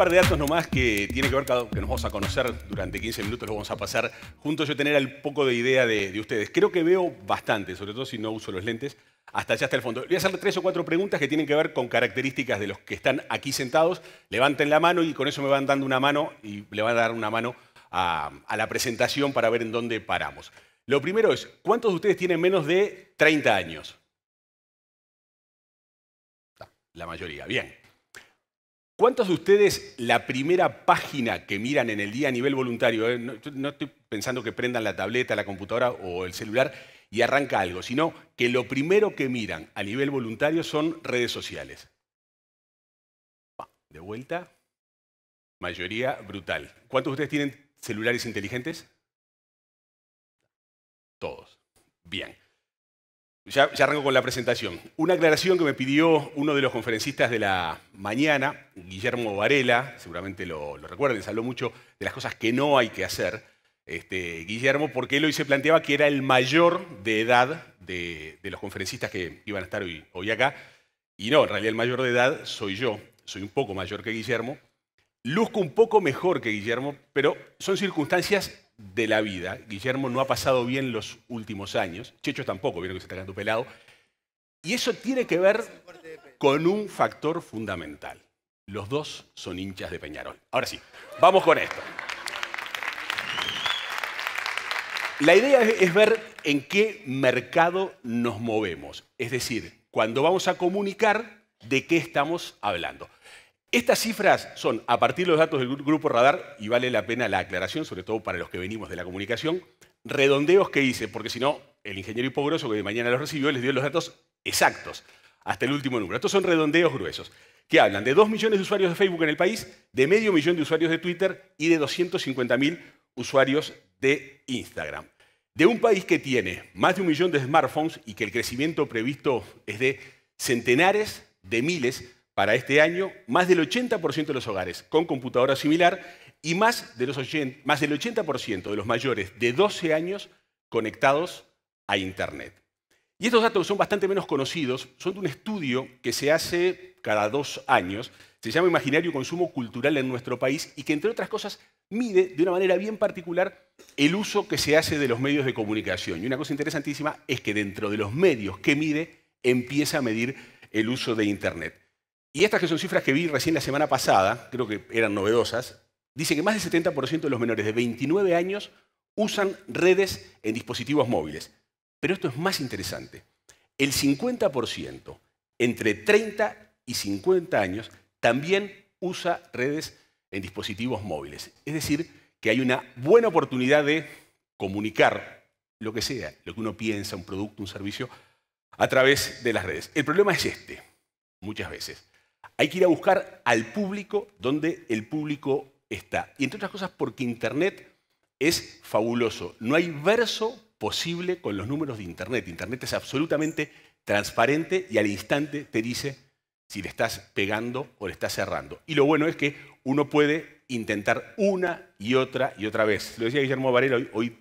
Un par de datos nomás que tiene que ver que nos vamos a conocer durante 15 minutos, lo vamos a pasar juntos yo tener un poco de idea de, ustedes. Creo que veo bastante, sobre todo si no uso los lentes, hasta allá hasta el fondo. Voy a hacer tres o cuatro preguntas que tienen que ver con características de los que están aquí sentados. Levanten la mano y con eso me van dando una mano y le van a dar una mano a, a la presentación para ver en dónde paramos. Lo primero es, ¿cuántos de ustedes tienen menos de 30 años? La mayoría, bien. ¿Cuántos de ustedes la primera página que miran en el día a nivel voluntario, eh? no, estoy pensando que prendan la tableta, la computadora o el celular y arranca algo, sino que lo primero que miran a nivel voluntario son redes sociales? Ah, de vuelta, mayoría brutal. ¿Cuántos de ustedes tienen celulares inteligentes? Todos. Bien. Ya, arranco con la presentación. Una aclaración que me pidió uno de los conferencistas de la mañana, Guillermo Varela, seguramente lo, recuerden, se habló mucho de las cosas que no hay que hacer. Este, Guillermo, porque él hoy se planteaba que era el mayor de edad de, los conferencistas que iban a estar hoy, hoy acá. Y no, en realidad el mayor de edad soy yo, soy un poco mayor que Guillermo. Luzco un poco mejor que Guillermo, pero son circunstancias de la vida. Guillermo no ha pasado bien los últimos años. Checho tampoco, vieron que se está quedando pelado. Y eso tiene que ver con un factor fundamental. Los dos son hinchas de Peñarol. Ahora sí, vamos con esto. La idea es ver en qué mercado nos movemos. Es decir, cuando vamos a comunicar, de qué estamos hablando. Estas cifras son, a partir de los datos del Grupo Radar, y vale la pena la aclaración, sobre todo para los que venimos de la comunicación, redondeos que hice, porque si no, el ingeniero Hipogroso, que de mañana los recibió, les dio los datos exactos, hasta el último número. Estos son redondeos gruesos, que hablan de 2 millones de usuarios de Facebook en el país, de medio millón de usuarios de Twitter y de 250.000 usuarios de Instagram. De un país que tiene más de un millón de smartphones y que el crecimiento previsto es de centenares de miles, para este año más del 80% de los hogares con computadora similar y más, del 80% de los mayores de 12 años conectados a Internet. Y estos datos son bastante menos conocidos, son de un estudio que se hace cada dos años, se llama Imaginario Consumo Cultural en nuestro país y que, entre otras cosas, mide de una manera bien particular el uso que se hace de los medios de comunicación. Y una cosa interesantísima es que dentro de los medios que mide, empieza a medir el uso de Internet. Y estas que son cifras que vi recién la semana pasada, creo que eran novedosas, dice que más del 70% de los menores de 29 años usan redes en dispositivos móviles. Pero esto es más interesante. El 50% entre 30 y 50 años también usa redes en dispositivos móviles. Es decir, que hay una buena oportunidad de comunicar lo que sea, lo que uno piensa, un producto, un servicio, a través de las redes. El problema es este, muchas veces. Hay que ir a buscar al público donde el público está. Y entre otras cosas porque Internet es fabuloso. No hay verso posible con los números de Internet. Internet es absolutamente transparente y al instante te dice si le estás pegando o le estás cerrando. Y lo bueno es que uno puede intentar una y otra y otra vez. Lo decía Guillermo Varela hoy, hoy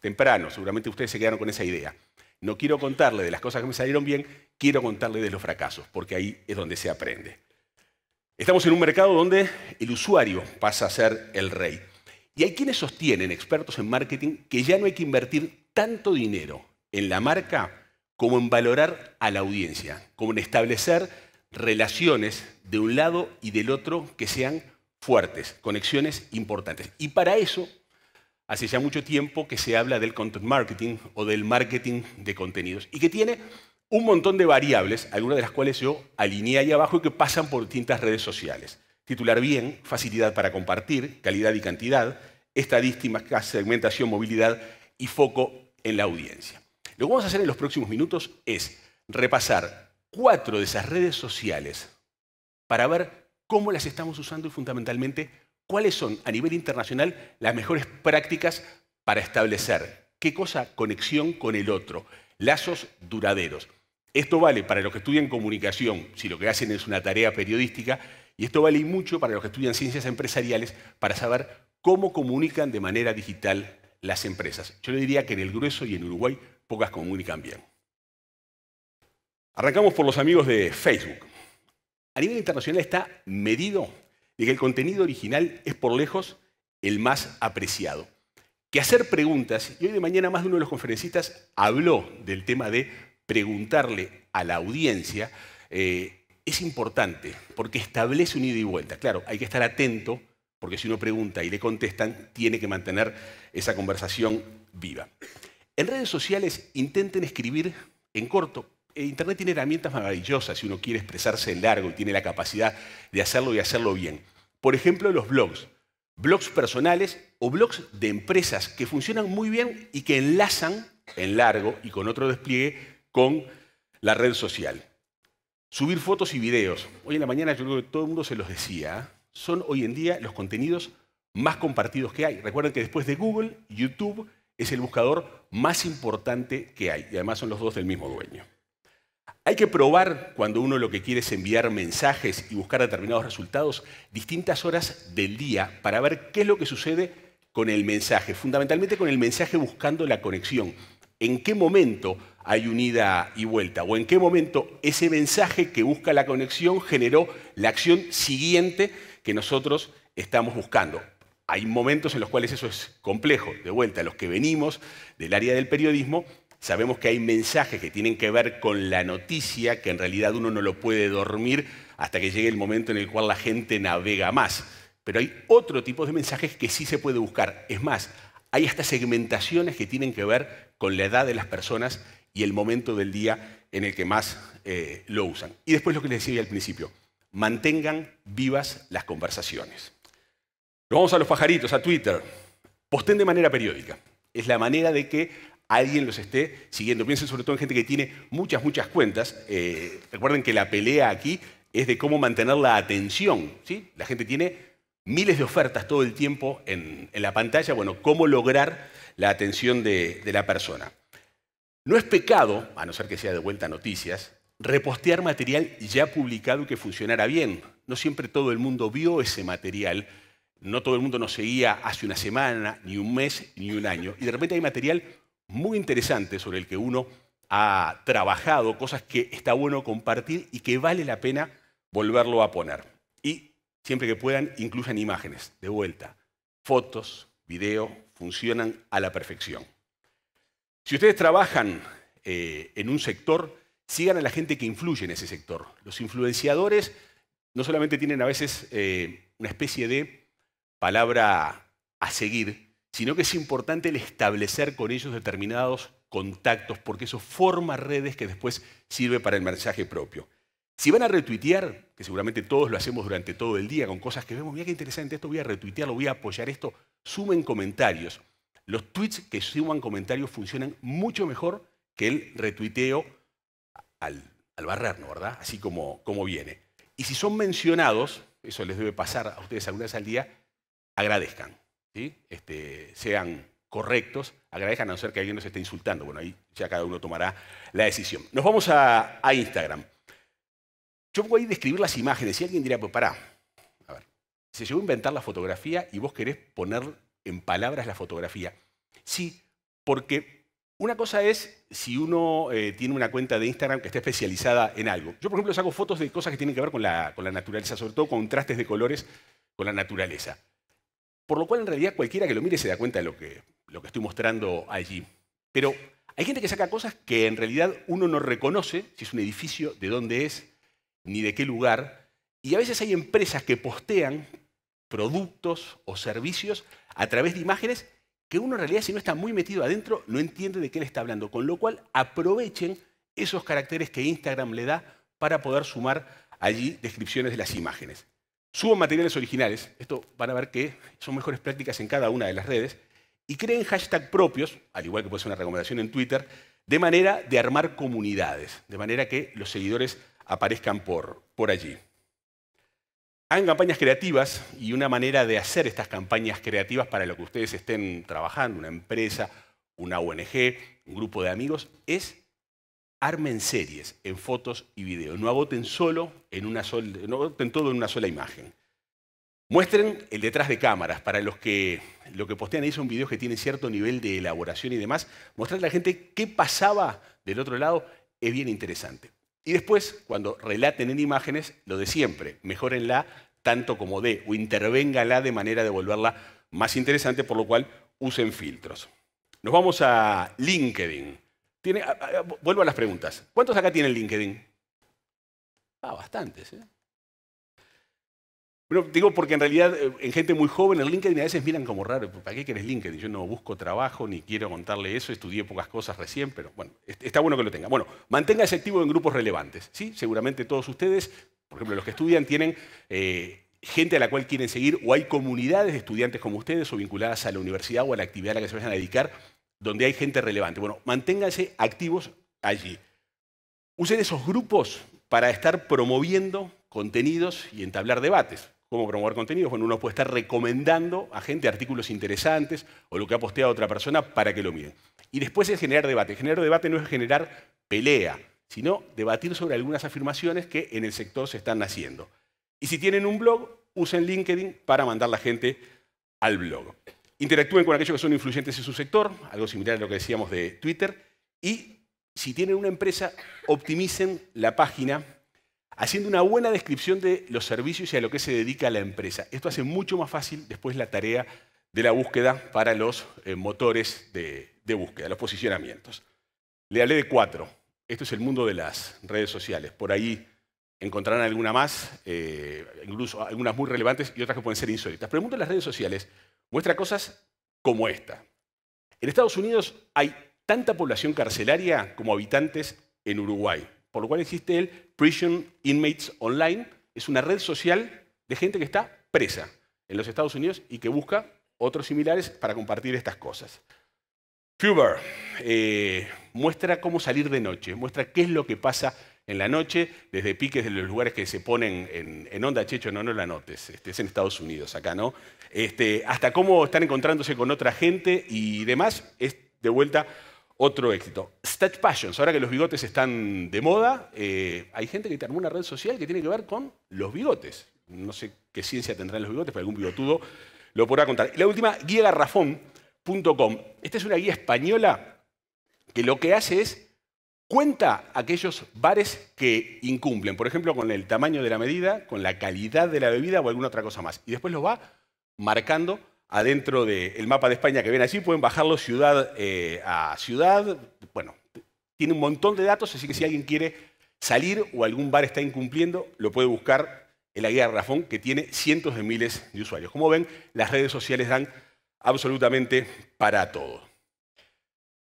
temprano, seguramente ustedes se quedaron con esa idea. No quiero contarle de las cosas que me salieron bien, quiero contarle de los fracasos, porque ahí es donde se aprende. Estamos en un mercado donde el usuario pasa a ser el rey. Y hay quienes sostienen, expertos en marketing, que ya no hay que invertir tanto dinero en la marca como en valorar a la audiencia, como en establecer relaciones de un lado y del otro que sean fuertes, conexiones importantes. Y para eso, hace ya mucho tiempo que se habla del content marketing o del marketing de contenidos, y que tiene un montón de variables, algunas de las cuales yo alineé ahí abajo y que pasan por distintas redes sociales. Titular bien, facilidad para compartir, calidad y cantidad, estadísticas, segmentación, movilidad y foco en la audiencia. Lo que vamos a hacer en los próximos minutos es repasar cuatro de esas redes sociales para ver cómo las estamos usando y fundamentalmente cuáles son a nivel internacional las mejores prácticas para establecer qué cosa conexión con el otro, lazos duraderos. Esto vale para los que estudian comunicación, si lo que hacen es una tarea periodística, y esto vale mucho para los que estudian ciencias empresariales para saber cómo comunican de manera digital las empresas. Yo le diría que en el grueso y en Uruguay pocas comunican bien. Arrancamos por los amigos de Facebook. A nivel internacional está medido de que el contenido original es por lejos el más apreciado. Que hacer preguntas, y hoy de mañana más de uno de los conferencistas habló del tema de preguntarle a la audiencia eh, es importante porque establece un ida y vuelta. Claro, hay que estar atento porque si uno pregunta y le contestan, tiene que mantener esa conversación viva. En redes sociales intenten escribir en corto. Eh, Internet tiene herramientas maravillosas si uno quiere expresarse en largo y tiene la capacidad de hacerlo y hacerlo bien. Por ejemplo, los blogs. Blogs personales o blogs de empresas que funcionan muy bien y que enlazan en largo y con otro despliegue con la red social. Subir fotos y videos. Hoy en la mañana yo creo que todo el mundo se los decía. Son hoy en día los contenidos más compartidos que hay. Recuerden que después de Google, YouTube es el buscador más importante que hay. Y además son los dos del mismo dueño. Hay que probar cuando uno lo que quiere es enviar mensajes y buscar determinados resultados distintas horas del día para ver qué es lo que sucede con el mensaje, fundamentalmente con el mensaje buscando la conexión. ¿En qué momento hay unida y vuelta? ¿O en qué momento ese mensaje que busca la conexión generó la acción siguiente que nosotros estamos buscando? Hay momentos en los cuales eso es complejo. De vuelta, los que venimos del área del periodismo, sabemos que hay mensajes que tienen que ver con la noticia, que en realidad uno no lo puede dormir hasta que llegue el momento en el cual la gente navega más. Pero hay otro tipo de mensajes que sí se puede buscar. Es más, hay hasta segmentaciones que tienen que ver con la edad de las personas y el momento del día en el que más eh, lo usan. Y después lo que les decía al principio, mantengan vivas las conversaciones. vamos a los pajaritos, a Twitter. Posten de manera periódica. Es la manera de que alguien los esté siguiendo. Piensen sobre todo en gente que tiene muchas, muchas cuentas. Eh, recuerden que la pelea aquí es de cómo mantener la atención. ¿sí? La gente tiene miles de ofertas todo el tiempo en, la pantalla. Bueno, cómo lograr la atención de la persona. No es pecado, a no ser que sea de vuelta noticias, repostear material ya publicado que funcionara bien. No siempre todo el mundo vio ese material, no todo el mundo nos seguía hace una semana, ni un mes, ni un año. Y de repente hay material muy interesante sobre el que uno ha trabajado, cosas que está bueno compartir y que vale la pena volverlo a poner. Y siempre que puedan, incluyan imágenes, de vuelta. Fotos, video, funcionan a la perfección. Si ustedes trabajan eh, en un sector, sigan a la gente que influye en ese sector. Los influenciadores no solamente tienen a veces eh, una especie de palabra a seguir, sino que es importante el establecer con ellos determinados contactos, porque eso forma redes que después sirve para el mensaje propio. Si van a retuitear, que seguramente todos lo hacemos durante todo el día con cosas que vemos, mira qué interesante esto, voy a lo voy a apoyar esto, sumen comentarios. Los tweets que suban comentarios funcionan mucho mejor que el retuiteo al, al ¿no? ¿verdad? Así como, como viene. Y si son mencionados, eso les debe pasar a ustedes alguna vez al día, agradezcan, ¿sí? este, sean correctos, agradezcan a no ser que alguien nos esté insultando. Bueno, ahí ya cada uno tomará la decisión. Nos vamos a, a Instagram. Yo voy a describir las imágenes y alguien dirá, pues pará, a ver, se llegó a inventar la fotografía y vos querés poner en palabras la fotografía? Sí, porque una cosa es si uno eh, tiene una cuenta de Instagram que está especializada en algo. Yo, por ejemplo, saco fotos de cosas que tienen que ver con la, con la naturaleza, sobre todo contrastes de colores con la naturaleza. Por lo cual, en realidad, cualquiera que lo mire se da cuenta de lo que, lo que estoy mostrando allí. Pero hay gente que saca cosas que en realidad uno no reconoce, si es un edificio, de dónde es, ni de qué lugar. Y a veces hay empresas que postean productos o servicios a través de imágenes que uno en realidad si no está muy metido adentro no entiende de qué le está hablando. Con lo cual aprovechen esos caracteres que Instagram le da para poder sumar allí descripciones de las imágenes. Suban materiales originales, esto van a ver que son mejores prácticas en cada una de las redes, y creen hashtag propios, al igual que puede ser una recomendación en Twitter, de manera de armar comunidades, de manera que los seguidores aparezcan por, por allí. Hagan campañas creativas y una manera de hacer estas campañas creativas para lo que ustedes estén trabajando, una empresa, una ONG, un grupo de amigos, es armen series en fotos y videos. No agoten solo en una no todo en una sola imagen. Muestren el detrás de cámaras. Para los que lo que postean ahí son videos que tienen cierto nivel de elaboración y demás, mostrarle a la gente qué pasaba del otro lado es bien interesante. Y después, cuando relaten en imágenes, lo de siempre, mejorenla tanto como de, o intervéngala de manera de volverla más interesante, por lo cual usen filtros. Nos vamos a LinkedIn. vuelvo a las preguntas. ¿Cuántos acá tienen LinkedIn? Ah, bastantes. ¿eh? Bueno, digo porque en realidad eh, en gente muy joven en LinkedIn a veces miran como raro, ¿para qué quieres LinkedIn? Yo no busco trabajo ni quiero contarle eso, estudié pocas cosas recién, pero bueno, está bueno que lo tenga. Bueno, manténgase activo en grupos relevantes, ¿sí? Seguramente todos ustedes, por ejemplo los que estudian, tienen eh, gente a la cual quieren seguir o hay comunidades de estudiantes como ustedes o vinculadas a la universidad o a la actividad a la que se vayan a dedicar donde hay gente relevante. Bueno, manténganse activos allí. Usen esos grupos para estar promoviendo contenidos y entablar debates cómo promover contenidos. Bueno, uno puede estar recomendando a gente artículos interesantes o lo que ha posteado otra persona para que lo miren. Y después es generar debate. Generar debate no es generar pelea, sino debatir sobre algunas afirmaciones que en el sector se están haciendo. Y si tienen un blog, usen LinkedIn para mandar la gente al blog. Interactúen con aquellos que son influyentes en su sector, algo similar a lo que decíamos de Twitter. Y si tienen una empresa, optimicen la página haciendo una buena descripción de los servicios y a lo que se dedica la empresa. Esto hace mucho más fácil después la tarea de la búsqueda para los eh, motores de, búsqueda, los posicionamientos. Le hablé de cuatro. Esto es el mundo de las redes sociales. Por ahí encontrarán alguna más, eh, incluso algunas muy relevantes y otras que pueden ser insólitas. Pero el mundo las redes sociales muestra cosas como esta. En Estados Unidos hay tanta población carcelaria como habitantes en Uruguay por lo cual existe el Prison Inmates Online, es una red social de gente que está presa en los Estados Unidos y que busca otros similares para compartir estas cosas. Fuber eh, muestra cómo salir de noche, muestra qué es lo que pasa en la noche, desde piques de los lugares que se ponen en, onda, checho, no, no la notes, este, es en Estados Unidos, acá, ¿no? Este, hasta cómo están encontrándose con otra gente y demás, es de vuelta otro éxito. Stat Passions. Ahora que los bigotes están de moda, eh, hay gente que tiene una red social que tiene que ver con los bigotes. No sé qué ciencia tendrán los bigotes, pero algún bigotudo lo podrá contar. La última, guiagarrafón.com. Esta es una guía española que lo que hace es cuenta aquellos bares que incumplen, por ejemplo, con el tamaño de la medida, con la calidad de la bebida o alguna otra cosa más. Y después los va marcando adentro del mapa de España que ven allí, pueden bajarlo ciudad eh, a ciudad. Bueno, tiene un montón de datos, así que si alguien quiere salir o algún bar está incumpliendo, lo puede buscar en la guía de Rafón, que tiene cientos de miles de usuarios. Como ven, las redes sociales dan absolutamente para todo.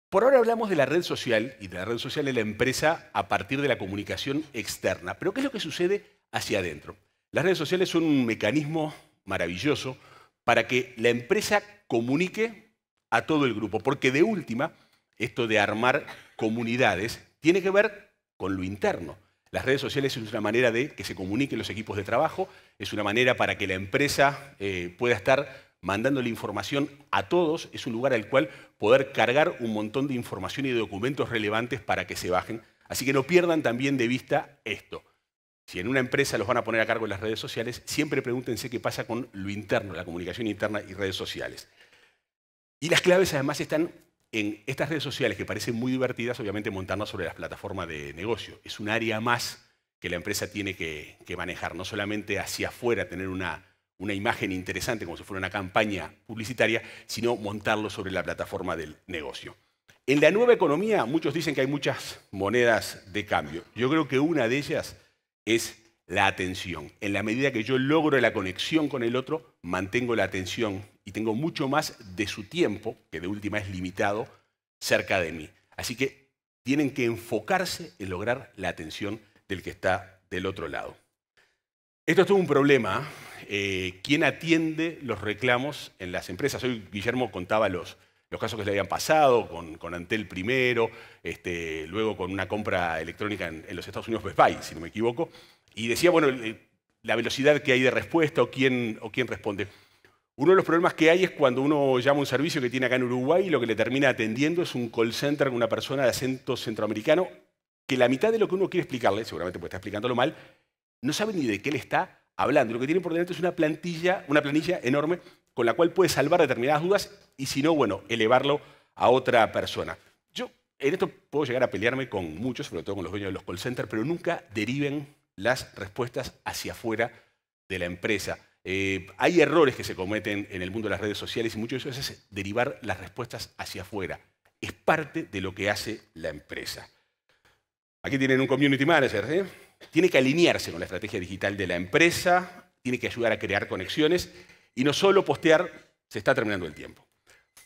Por ahora hablamos de la red social y de la red social de la empresa a partir de la comunicación externa. Pero ¿qué es lo que sucede hacia adentro? Las redes sociales son un mecanismo maravilloso para que la empresa comunique a todo el grupo, porque de última, esto de armar comunidades tiene que ver con lo interno. Las redes sociales es una manera de que se comuniquen los equipos de trabajo, es una manera para que la empresa eh, pueda estar mandando la información a todos, es un lugar al cual poder cargar un montón de información y de documentos relevantes para que se bajen. Así que no pierdan también de vista esto. Si en una empresa los van a poner a cargo de las redes sociales, siempre pregúntense qué pasa con lo interno, la comunicación interna y redes sociales. Y las claves además están en estas redes sociales que parecen muy divertidas, obviamente montarlas sobre las plataformas de negocio. Es un área más que la empresa tiene que, manejar, no solamente hacia afuera tener una imagen interesante como si fuera una campaña publicitaria, sino montarlo sobre la plataforma del negocio. En la nueva economía muchos dicen que hay muchas monedas de cambio. Yo creo que una de ellas es la atención. En la medida que yo logro la conexión con el otro, mantengo la atención y tengo mucho más de su tiempo, que de última es limitado, cerca de mí. Así que tienen que enfocarse en lograr la atención del que está del otro lado. Esto es todo un problema. Eh, ¿Quién atiende los reclamos en las empresas? Hoy Guillermo contaba los, los casos que le habían pasado, con, Antel primero, este, luego con una compra electrónica en, los Estados Unidos Best Buy, si no me equivoco, y decía, bueno, la velocidad que hay de respuesta o quién, o quién responde. Uno de los problemas que hay es cuando uno llama un servicio que tiene acá en Uruguay y lo que le termina atendiendo es un call center con una persona de acento centroamericano que la mitad de lo que uno quiere explicarle, seguramente porque está explicándolo mal, no sabe ni de qué le está hablando. Lo que tienen por delante es una plantilla, una planilla enorme con la cual puede salvar determinadas dudas y si no, bueno, elevarlo a otra persona. Yo en esto puedo llegar a pelearme con muchos, sobre todo con los dueños de los call centers, pero nunca deriven las respuestas hacia afuera de la empresa. Eh, hay errores que se cometen en el mundo de las redes sociales y mucho de eso es derivar las respuestas hacia afuera. Es parte de lo que hace la empresa. Aquí tienen un community manager, ¿eh? tiene que alinearse con la estrategia digital de la empresa, tiene que ayudar a crear conexiones y no solo postear, se está terminando el tiempo.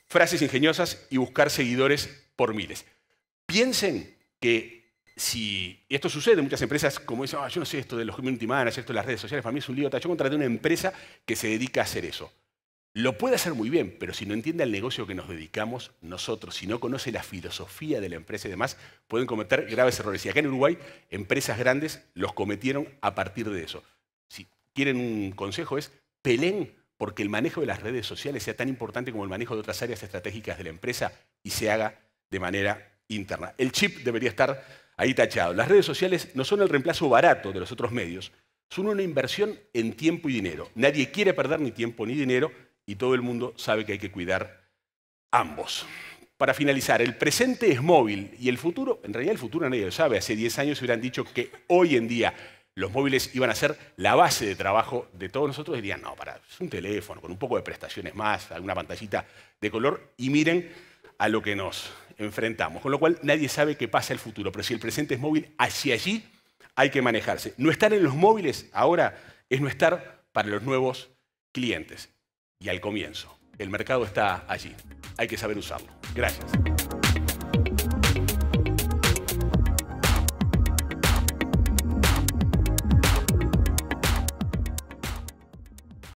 Frases ingeniosas y buscar seguidores por miles. Piensen que si esto sucede, en muchas empresas como dicen, ah, yo no sé esto de los community managers, esto de las redes sociales, para mí es un lío. Yo contraté una empresa que se dedica a hacer eso. Lo puede hacer muy bien, pero si no entiende el negocio que nos dedicamos nosotros, si no conoce la filosofía de la empresa y demás, pueden cometer graves errores. Y acá en Uruguay, empresas grandes los cometieron a partir de eso. Si quieren un consejo es, peleen porque el manejo de las redes sociales sea tan importante como el manejo de otras áreas estratégicas de la empresa y se haga de manera interna. El chip debería estar ahí tachado. Las redes sociales no son el reemplazo barato de los otros medios, son una inversión en tiempo y dinero. Nadie quiere perder ni tiempo ni dinero y todo el mundo sabe que hay que cuidar ambos. Para finalizar, el presente es móvil y el futuro, en realidad el futuro nadie lo sabe. Hace 10 años se hubieran dicho que hoy en día los móviles iban a ser la base de trabajo de todos nosotros. Dirían, no, para, es un teléfono con un poco de prestaciones más, alguna pantallita de color y miren a lo que nos enfrentamos. Con lo cual nadie sabe qué pasa el futuro, pero si el presente es móvil, hacia allí hay que manejarse. No estar en los móviles ahora es no estar para los nuevos clientes y al comienzo. El mercado está allí. Hay que saber usarlo. Gracias.